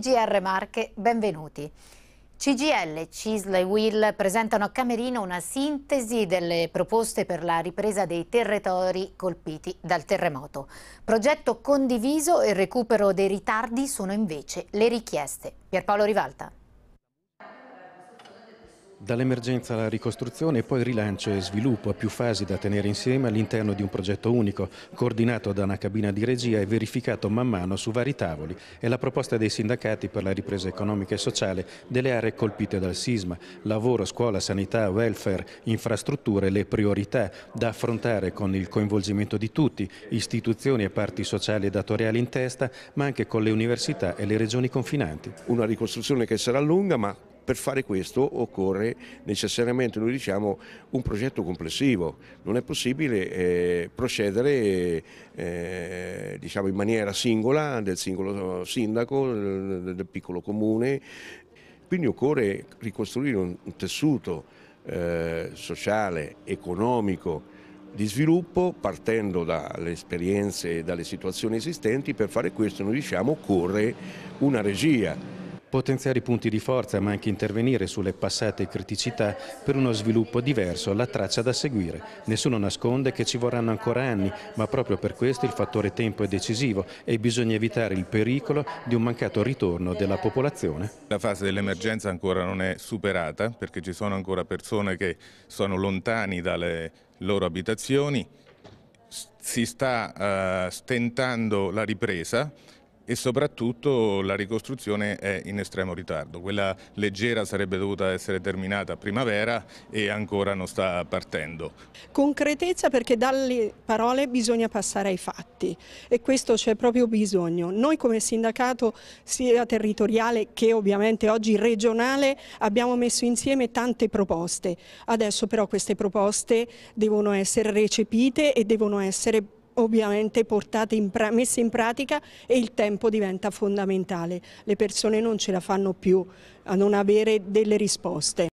TGR Marche, benvenuti. CGL, Cisla e Will presentano a Camerino una sintesi delle proposte per la ripresa dei territori colpiti dal terremoto. Progetto condiviso e recupero dei ritardi sono invece le richieste. Pierpaolo Rivalta. Dall'emergenza alla ricostruzione e poi rilancio e sviluppo a più fasi da tenere insieme all'interno di un progetto unico, coordinato da una cabina di regia e verificato man mano su vari tavoli. È la proposta dei sindacati per la ripresa economica e sociale delle aree colpite dal sisma, lavoro, scuola, sanità, welfare, infrastrutture, le priorità da affrontare con il coinvolgimento di tutti, istituzioni e parti sociali e datoriali in testa, ma anche con le università e le regioni confinanti. Una ricostruzione che sarà lunga ma per fare questo occorre necessariamente, noi diciamo, un progetto complessivo, non è possibile eh, procedere eh, diciamo in maniera singola del singolo sindaco, del, del piccolo comune, quindi occorre ricostruire un, un tessuto eh, sociale, economico, di sviluppo partendo dalle esperienze e dalle situazioni esistenti, per fare questo noi diciamo occorre una regia, potenziare i punti di forza ma anche intervenire sulle passate criticità per uno sviluppo diverso, la traccia da seguire. Nessuno nasconde che ci vorranno ancora anni, ma proprio per questo il fattore tempo è decisivo e bisogna evitare il pericolo di un mancato ritorno della popolazione. La fase dell'emergenza ancora non è superata perché ci sono ancora persone che sono lontani dalle loro abitazioni, si sta eh, stentando la ripresa, e soprattutto la ricostruzione è in estremo ritardo. Quella leggera sarebbe dovuta essere terminata a primavera e ancora non sta partendo. Concretezza perché dalle parole bisogna passare ai fatti e questo c'è proprio bisogno. Noi come sindacato sia territoriale che ovviamente oggi regionale abbiamo messo insieme tante proposte. Adesso però queste proposte devono essere recepite e devono essere ovviamente in messe in pratica e il tempo diventa fondamentale. Le persone non ce la fanno più a non avere delle risposte.